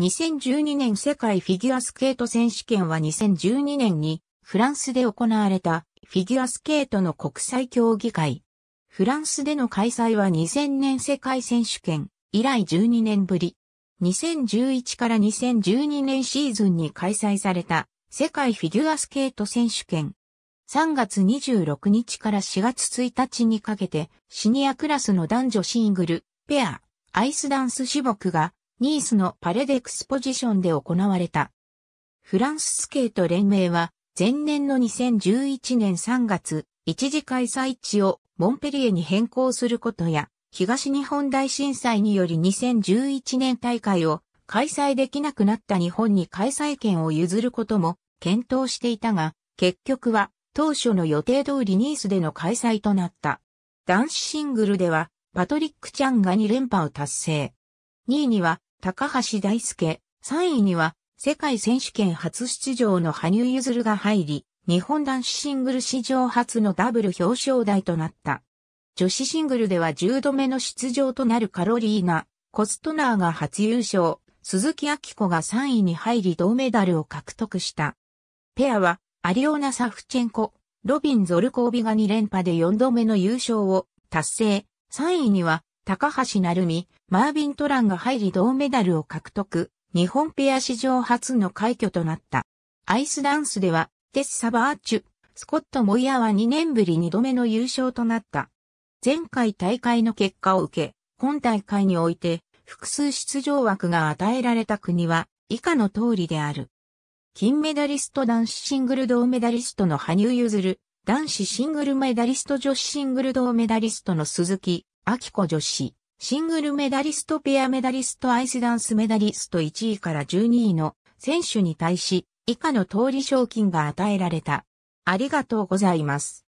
2012年世界フィギュアスケート選手権は2012年にフランスで行われたフィギュアスケートの国際競技会。フランスでの開催は2000年世界選手権以来12年ぶり。2011から2012年シーズンに開催された世界フィギュアスケート選手権。3月26日から4月1日にかけてシニアクラスの男女シングル、ペア、アイスダンス種目がニースのパレデクスポジションで行われた。フランススケート連盟は、前年の2011年3月、一時開催地をモンペリエに変更することや、東日本大震災により2011年大会を開催できなくなった日本に開催権を譲ることも検討していたが、結局は当初の予定通りニースでの開催となった。男子シングルではパトリック・チャンが2連覇を達成。2位には高橋大輔。3位には、世界選手権初出場の羽生結弦が入り、日本男子シングル史上初のダブル表彰台となった。女子シングルでは10度目の出場となるカロリーナ、コストナーが初優勝、鈴木明子が3位に入り銅メダルを獲得した。ペアは、アリオナ・サフチェンコ、ロビン・ゾルコービが2連覇で4度目の優勝を達成。3位には、高橋成美、マービン・トランが入り銅メダルを獲得、日本ペア史上初の快挙となった。アイスダンスでは、テッサ・バーチュ、スコット・モイヤは2年ぶり2度目の優勝となった。前回大会の結果を受け、今大会において、複数出場枠が与えられた国は、以下の通りである。金メダリスト男子シングル銅メダリストの羽生結弦、男子シングルメダリスト女子シングル銅メダリストの鈴木キ子女子、シングルメダリストペアメダリストアイスダンスメダリスト1位から12位の選手に対し以下の通り賞金が与えられた。ありがとうございます。